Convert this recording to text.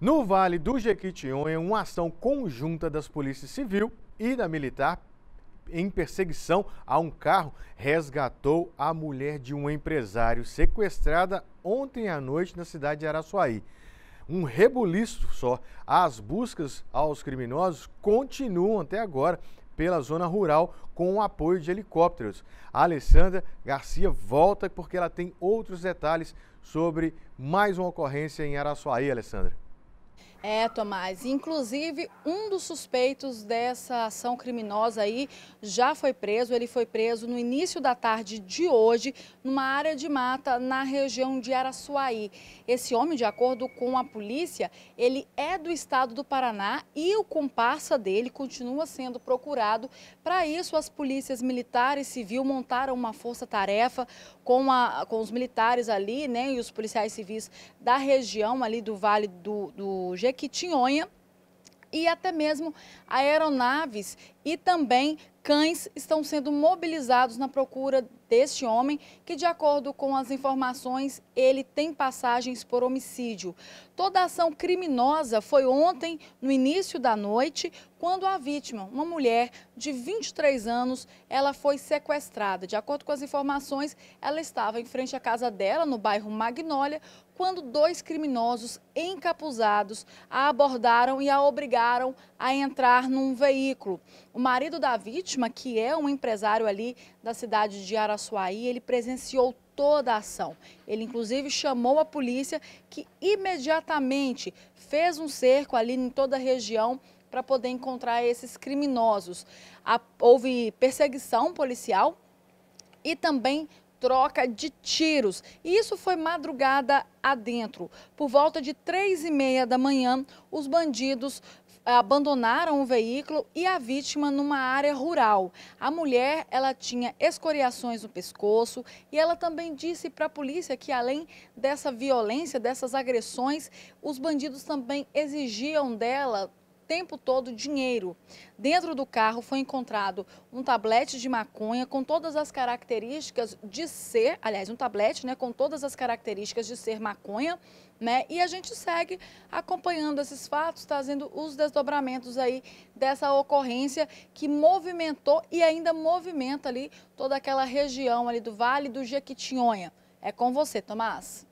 No Vale do Jequitinhonha, uma ação conjunta das polícias civil e da militar em perseguição a um carro resgatou a mulher de um empresário sequestrada ontem à noite na cidade de Araçuaí. Um rebuliço só. As buscas aos criminosos continuam até agora pela zona rural com o apoio de helicópteros. A Alessandra Garcia volta porque ela tem outros detalhes sobre mais uma ocorrência em Araçuaí, Alessandra. É, Tomás. Inclusive, um dos suspeitos dessa ação criminosa aí já foi preso. Ele foi preso no início da tarde de hoje, numa área de mata na região de Araçuaí. Esse homem, de acordo com a polícia, ele é do estado do Paraná e o comparsa dele continua sendo procurado. Para isso, as polícias militares e civil montaram uma força-tarefa com, a, com os militares ali, né, e os policiais civis da região ali do Vale do, do Jequitinhonha e até mesmo aeronaves e também cães estão sendo mobilizados na procura deste homem, que, de acordo com as informações, ele tem passagens por homicídio. Toda a ação criminosa foi ontem, no início da noite, quando a vítima, uma mulher de 23 anos, ela foi sequestrada. De acordo com as informações, ela estava em frente à casa dela, no bairro Magnólia, quando dois criminosos encapuzados a abordaram e a obrigaram a entrar num veículo. O marido da vítima, que é um empresário ali da cidade de Araçá, Araçuaí, ele presenciou toda a ação. Ele, inclusive, chamou a polícia, que imediatamente fez um cerco ali em toda a região para poder encontrar esses criminosos. houve perseguição policial e também troca de tiros. E isso foi madrugada adentro. Por volta de três e meia da manhã, os bandidos eh, abandonaram o veículo e a vítima numa área rural. A mulher, ela tinha escoriações no pescoço e ela também disse para a polícia que além dessa violência, dessas agressões, os bandidos também exigiam dela tempo todo dinheiro. Dentro do carro foi encontrado um tablete de maconha com todas as características de ser, aliás, um tablete, né, com todas as características de ser maconha, né? E a gente segue acompanhando esses fatos, trazendo os desdobramentos aí dessa ocorrência que movimentou e ainda movimenta ali toda aquela região ali do Vale do Jequitinhonha. É com você, Tomás.